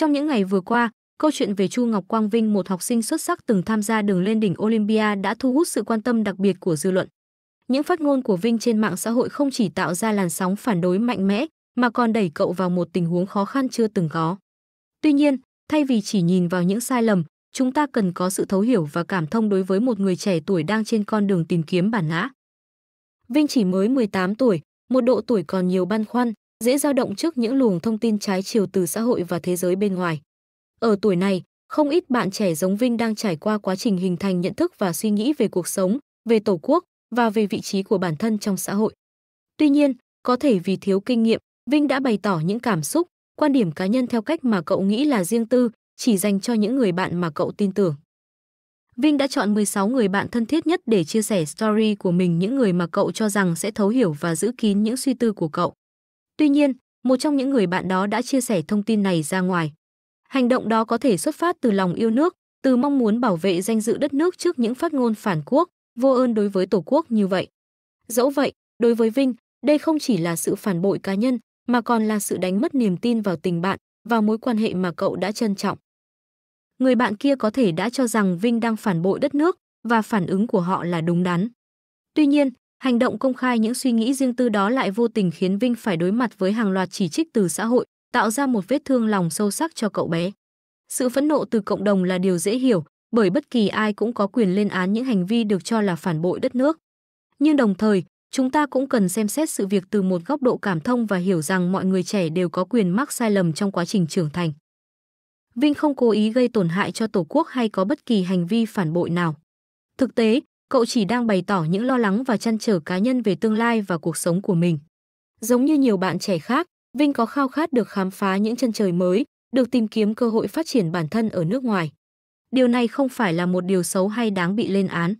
Trong những ngày vừa qua, câu chuyện về Chu Ngọc Quang Vinh, một học sinh xuất sắc từng tham gia đường lên đỉnh Olympia đã thu hút sự quan tâm đặc biệt của dư luận. Những phát ngôn của Vinh trên mạng xã hội không chỉ tạo ra làn sóng phản đối mạnh mẽ, mà còn đẩy cậu vào một tình huống khó khăn chưa từng có. Tuy nhiên, thay vì chỉ nhìn vào những sai lầm, chúng ta cần có sự thấu hiểu và cảm thông đối với một người trẻ tuổi đang trên con đường tìm kiếm bản ngã. Vinh chỉ mới 18 tuổi, một độ tuổi còn nhiều băn khoăn, dễ dao động trước những luồng thông tin trái chiều từ xã hội và thế giới bên ngoài. Ở tuổi này, không ít bạn trẻ giống Vinh đang trải qua quá trình hình thành nhận thức và suy nghĩ về cuộc sống, về tổ quốc và về vị trí của bản thân trong xã hội. Tuy nhiên, có thể vì thiếu kinh nghiệm, Vinh đã bày tỏ những cảm xúc, quan điểm cá nhân theo cách mà cậu nghĩ là riêng tư, chỉ dành cho những người bạn mà cậu tin tưởng. Vinh đã chọn 16 người bạn thân thiết nhất để chia sẻ story của mình những người mà cậu cho rằng sẽ thấu hiểu và giữ kín những suy tư của cậu. Tuy nhiên, một trong những người bạn đó đã chia sẻ thông tin này ra ngoài. Hành động đó có thể xuất phát từ lòng yêu nước, từ mong muốn bảo vệ danh dự đất nước trước những phát ngôn phản quốc, vô ơn đối với Tổ quốc như vậy. Dẫu vậy, đối với Vinh, đây không chỉ là sự phản bội cá nhân, mà còn là sự đánh mất niềm tin vào tình bạn, và mối quan hệ mà cậu đã trân trọng. Người bạn kia có thể đã cho rằng Vinh đang phản bội đất nước và phản ứng của họ là đúng đắn. Tuy nhiên, Hành động công khai những suy nghĩ riêng tư đó lại vô tình khiến Vinh phải đối mặt với hàng loạt chỉ trích từ xã hội, tạo ra một vết thương lòng sâu sắc cho cậu bé. Sự phẫn nộ từ cộng đồng là điều dễ hiểu, bởi bất kỳ ai cũng có quyền lên án những hành vi được cho là phản bội đất nước. Nhưng đồng thời, chúng ta cũng cần xem xét sự việc từ một góc độ cảm thông và hiểu rằng mọi người trẻ đều có quyền mắc sai lầm trong quá trình trưởng thành. Vinh không cố ý gây tổn hại cho Tổ quốc hay có bất kỳ hành vi phản bội nào. Thực tế, cậu chỉ đang bày tỏ những lo lắng và chăn trở cá nhân về tương lai và cuộc sống của mình. Giống như nhiều bạn trẻ khác, Vinh có khao khát được khám phá những chân trời mới, được tìm kiếm cơ hội phát triển bản thân ở nước ngoài. Điều này không phải là một điều xấu hay đáng bị lên án.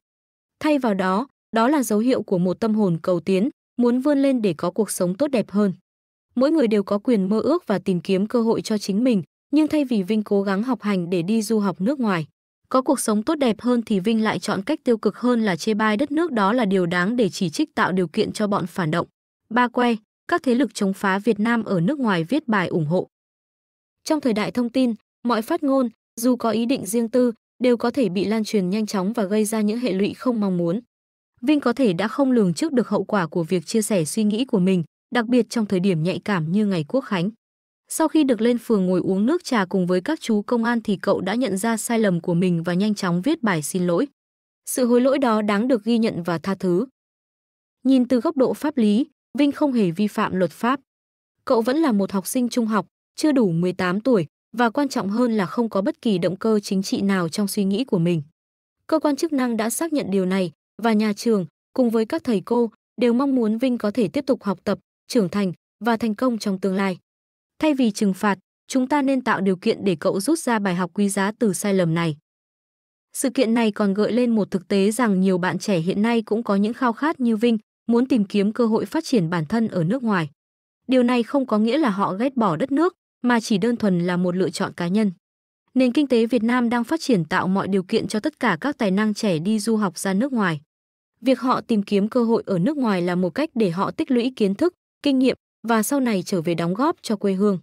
Thay vào đó, đó là dấu hiệu của một tâm hồn cầu tiến, muốn vươn lên để có cuộc sống tốt đẹp hơn. Mỗi người đều có quyền mơ ước và tìm kiếm cơ hội cho chính mình, nhưng thay vì Vinh cố gắng học hành để đi du học nước ngoài, có cuộc sống tốt đẹp hơn thì Vinh lại chọn cách tiêu cực hơn là chê bai đất nước đó là điều đáng để chỉ trích tạo điều kiện cho bọn phản động. Ba que, các thế lực chống phá Việt Nam ở nước ngoài viết bài ủng hộ. Trong thời đại thông tin, mọi phát ngôn, dù có ý định riêng tư, đều có thể bị lan truyền nhanh chóng và gây ra những hệ lụy không mong muốn. Vinh có thể đã không lường trước được hậu quả của việc chia sẻ suy nghĩ của mình, đặc biệt trong thời điểm nhạy cảm như ngày Quốc Khánh. Sau khi được lên phường ngồi uống nước trà cùng với các chú công an thì cậu đã nhận ra sai lầm của mình và nhanh chóng viết bài xin lỗi. Sự hối lỗi đó đáng được ghi nhận và tha thứ. Nhìn từ góc độ pháp lý, Vinh không hề vi phạm luật pháp. Cậu vẫn là một học sinh trung học, chưa đủ 18 tuổi và quan trọng hơn là không có bất kỳ động cơ chính trị nào trong suy nghĩ của mình. Cơ quan chức năng đã xác nhận điều này và nhà trường cùng với các thầy cô đều mong muốn Vinh có thể tiếp tục học tập, trưởng thành và thành công trong tương lai. Thay vì trừng phạt, chúng ta nên tạo điều kiện để cậu rút ra bài học quý giá từ sai lầm này. Sự kiện này còn gợi lên một thực tế rằng nhiều bạn trẻ hiện nay cũng có những khao khát như Vinh, muốn tìm kiếm cơ hội phát triển bản thân ở nước ngoài. Điều này không có nghĩa là họ ghét bỏ đất nước, mà chỉ đơn thuần là một lựa chọn cá nhân. Nền kinh tế Việt Nam đang phát triển tạo mọi điều kiện cho tất cả các tài năng trẻ đi du học ra nước ngoài. Việc họ tìm kiếm cơ hội ở nước ngoài là một cách để họ tích lũy kiến thức, kinh nghiệm và sau này trở về đóng góp cho quê hương.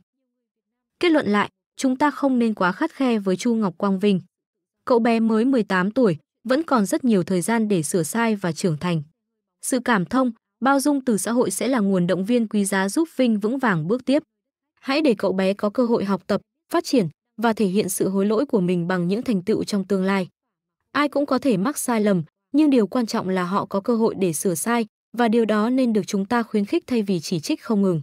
Kết luận lại, chúng ta không nên quá khắt khe với Chu Ngọc Quang Vinh. Cậu bé mới 18 tuổi, vẫn còn rất nhiều thời gian để sửa sai và trưởng thành. Sự cảm thông, bao dung từ xã hội sẽ là nguồn động viên quý giá giúp Vinh vững vàng bước tiếp. Hãy để cậu bé có cơ hội học tập, phát triển và thể hiện sự hối lỗi của mình bằng những thành tựu trong tương lai. Ai cũng có thể mắc sai lầm, nhưng điều quan trọng là họ có cơ hội để sửa sai, và điều đó nên được chúng ta khuyến khích thay vì chỉ trích không ngừng